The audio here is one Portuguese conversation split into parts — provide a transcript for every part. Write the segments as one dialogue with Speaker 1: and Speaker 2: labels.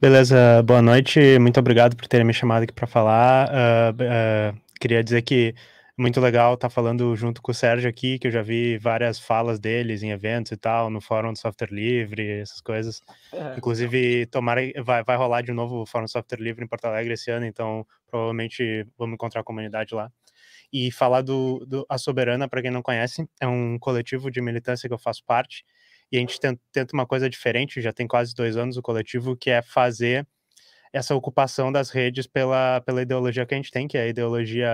Speaker 1: Beleza, boa noite. Muito obrigado por terem me chamado aqui para falar. Uh, uh, queria dizer que é muito legal estar tá falando junto com o Sérgio aqui, que eu já vi várias falas deles em eventos e tal, no Fórum do Software Livre, essas coisas. É, Inclusive, tomara, vai, vai rolar de novo o Fórum do Software Livre em Porto Alegre esse ano, então provavelmente vamos encontrar a comunidade lá. E falar do, do A Soberana, para quem não conhece, é um coletivo de militância que eu faço parte, e a gente tenta uma coisa diferente, já tem quase dois anos o coletivo, que é fazer essa ocupação das redes pela, pela ideologia que a gente tem, que é a ideologia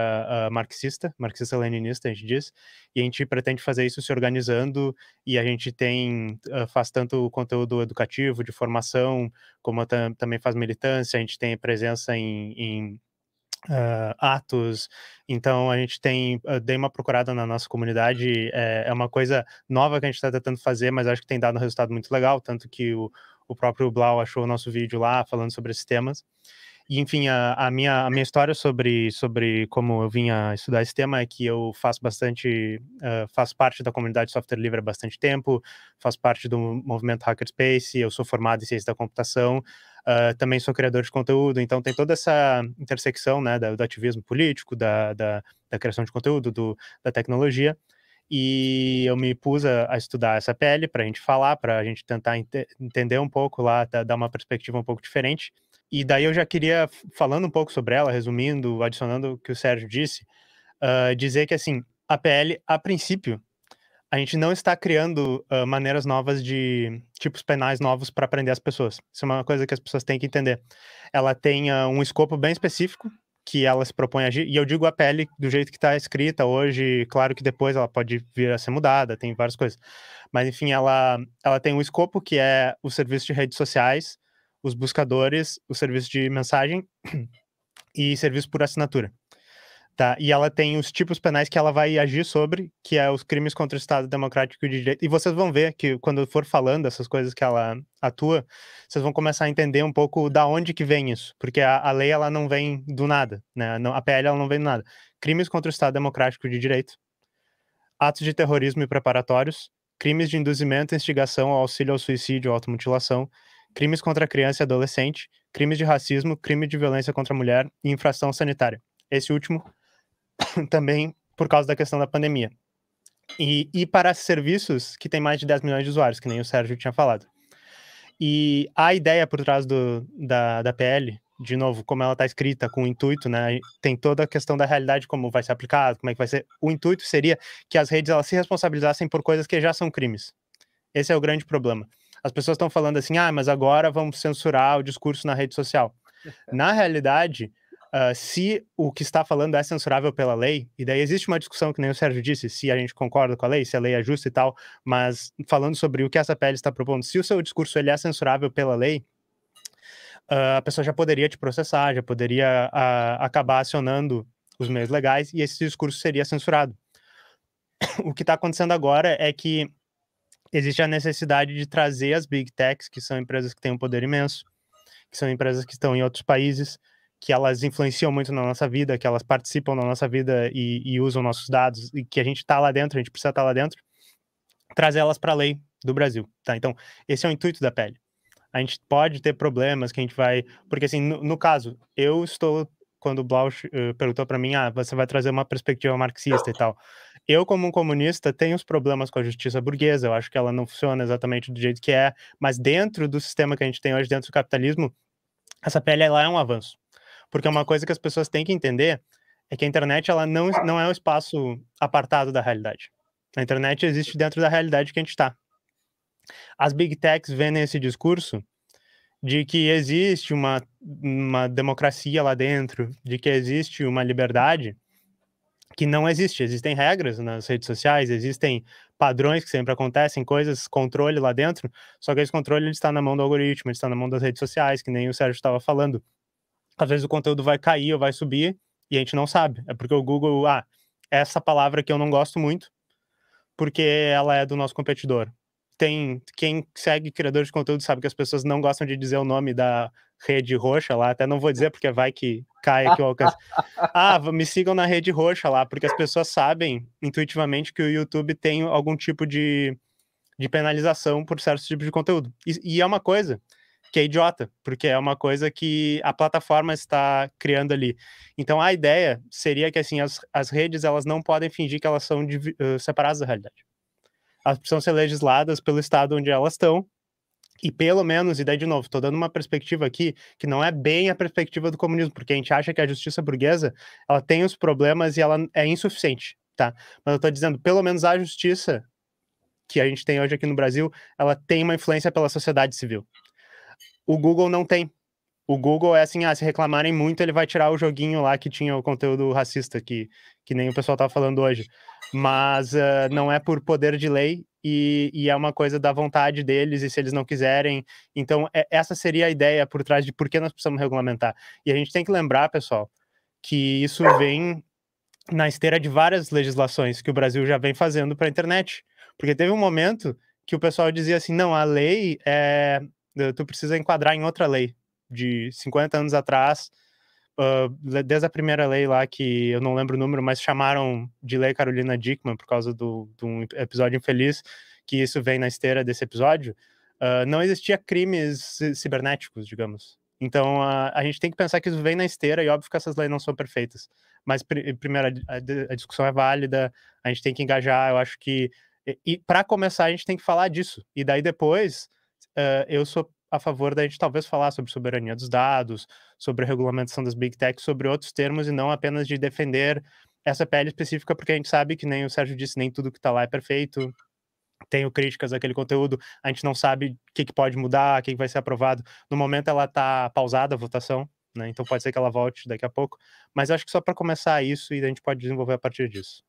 Speaker 1: uh, marxista, marxista-leninista, a gente diz, e a gente pretende fazer isso se organizando, e a gente tem, uh, faz tanto conteúdo educativo, de formação, como tam, também faz militância, a gente tem presença em, em Uh, atos. Então a gente tem, eu ah, dei uma procurada na nossa comunidade, é, é uma coisa nova que a gente está tentando fazer, mas acho que tem dado um resultado muito legal, tanto que o, o próprio Blau achou o nosso vídeo lá falando sobre esses temas. E, enfim, a, a, minha, a minha história sobre, sobre como eu vim a estudar esse tema é que eu faço bastante, uh, faço parte da comunidade de software livre há bastante tempo, faço parte do movimento Hackerspace, eu sou formado em ciência da computação, uh, também são criadores de conteúdo, então tem toda essa intersecção né, do, do ativismo político, da, da, da criação de conteúdo, do, da tecnologia e eu me pus a, a estudar essa pele para a gente falar, para a gente tentar ent entender um pouco lá, tá, dar uma perspectiva um pouco diferente. E daí eu já queria, falando um pouco sobre ela, resumindo, adicionando o que o Sérgio disse, uh, dizer que assim, a PL a princípio, a gente não está criando uh, maneiras novas de tipos penais novos para prender as pessoas. Isso é uma coisa que as pessoas têm que entender. Ela tem uh, um escopo bem específico que ela se propõe a agir, e eu digo a pele do jeito que está escrita hoje, claro que depois ela pode vir a ser mudada, tem várias coisas. Mas enfim, ela, ela tem um escopo que é o serviço de redes sociais, os buscadores, o serviço de mensagem e serviço por assinatura. Tá, e ela tem os tipos penais que ela vai agir sobre, que é os crimes contra o Estado Democrático de Direito. E vocês vão ver que quando eu for falando essas coisas que ela atua, vocês vão começar a entender um pouco da onde que vem isso, porque a, a lei ela não vem do nada, né? Não, a PL ela não vem do nada. Crimes contra o Estado Democrático de Direito, atos de terrorismo e preparatórios, crimes de induzimento, instigação, auxílio ao suicídio, automutilação, crimes contra criança e adolescente, crimes de racismo, crime de violência contra a mulher e infração sanitária. Esse último também por causa da questão da pandemia. E, e para serviços que têm mais de 10 milhões de usuários, que nem o Sérgio tinha falado. E a ideia por trás do, da, da PL, de novo, como ela está escrita, com o intuito, né? Tem toda a questão da realidade, como vai ser aplicado, como é que vai ser. O intuito seria que as redes elas se responsabilizassem por coisas que já são crimes. Esse é o grande problema. As pessoas estão falando assim, ah, mas agora vamos censurar o discurso na rede social. na realidade, uh, se o que está falando é censurável pela lei, e daí existe uma discussão que nem o Sérgio disse, se a gente concorda com a lei, se a lei é justa e tal, mas falando sobre o que essa pele está propondo, se o seu discurso ele é censurável pela lei, uh, a pessoa já poderia te processar, já poderia uh, acabar acionando os meios legais e esse discurso seria censurado. O que está acontecendo agora é que existe a necessidade de trazer as big techs, que são empresas que têm um poder imenso, que são empresas que estão em outros países, que elas influenciam muito na nossa vida, que elas participam na nossa vida e, e usam nossos dados, e que a gente está lá dentro, a gente precisa estar tá lá dentro, trazer elas para a lei do Brasil. Tá? Então, esse é o intuito da pele. A gente pode ter problemas que a gente vai. Porque, assim, no, no caso, eu estou. Quando o Blauch eh, uh, perguntou para mim, ah, você vai trazer uma perspectiva marxista e tal. Eu, como um comunista, tenho os problemas com a justiça burguesa. Eu acho que ela não funciona exatamente do jeito que é. Mas dentro do sistema que a gente tem hoje, dentro do capitalismo, essa pele lá é um avanço porque uma coisa que as pessoas têm que entender é que a internet ela não, não é um espaço apartado da realidade. A internet existe dentro da realidade que a gente está. As big techs vendem esse discurso de que existe uma, uma democracia lá dentro, de que existe uma liberdade que não existe. Existem regras nas redes sociais, existem padrões que sempre acontecem, coisas, controle lá dentro, só que esse controle ele está na mão do algoritmo, ele está na mão das redes sociais, que nem o Sérgio estava falando às vezes o conteúdo vai cair ou vai subir e a gente não sabe. É porque o Google, ah, essa palavra que eu não gosto muito, porque ela é do nosso competidor. Tem quem segue criadores de conteúdo sabe que as pessoas não gostam de dizer o nome da rede roxa lá, até não vou dizer porque vai que cai aqui o alcance. Ah, me sigam na rede roxa lá, porque as pessoas sabem intuitivamente que o YouTube tem algum tipo de, de penalização por certos tipos de conteúdo. E, e é uma coisa, que é idiota, porque é uma coisa que a plataforma está criando ali. Então a ideia seria que assim as, as redes elas não podem fingir que elas são de, uh, separadas da realidade. Elas precisam ser legisladas pelo estado onde elas estão. E pelo menos, e daí de novo, estou dando uma perspectiva aqui que não é bem a perspectiva do comunismo, porque a gente acha que a justiça burguesa ela tem os problemas e ela é insuficiente, tá? Mas eu estou dizendo, pelo menos a justiça que a gente tem hoje aqui no Brasil, ela tem uma influência pela sociedade civil. O Google não tem. O Google é assim, ah, se reclamarem muito, ele vai tirar o joguinho lá que tinha o conteúdo racista, que, que nem o pessoal tá falando hoje. Mas uh, não é por poder de lei e, e, é uma coisa da vontade deles e se eles não quiserem. Então, é, essa seria a ideia por trás de por que nós precisamos regulamentar. E a gente tem que lembrar, pessoal, que isso vem na esteira de várias legislações que o Brasil já vem fazendo para a internet. Porque teve um momento que o pessoal dizia assim: não, a lei é, eh, tu precisa enquadrar em outra lei de 50 anos atrás, uh, desde a primeira lei lá, que eu não lembro o número, mas chamaram de Lei Carolina Dickman por causa do, de um episódio infeliz, que isso vem na esteira desse episódio, uh, não existia crimes cibernéticos, digamos. Então a, a, gente tem que pensar que isso vem na esteira e óbvio que essas leis não são perfeitas. Mas pr primeiro a, a, discussão é válida, a gente tem que engajar. Eu acho que e, e para começar a gente tem que falar disso e daí depois uh, eu sou a favor da gente talvez falar sobre soberania dos dados, sobre a regulamentação das big tech, sobre outros termos e não apenas de defender essa pele específica, porque a gente sabe que nem o Sérgio disse, nem tudo que está lá é perfeito. Tenho críticas àquele conteúdo, a gente não sabe o que, que pode mudar, o que, que vai ser aprovado. No momento ela está pausada a votação, né? Então pode ser que ela volte daqui a pouco. Mas acho que só para começar isso e a gente pode desenvolver a partir disso.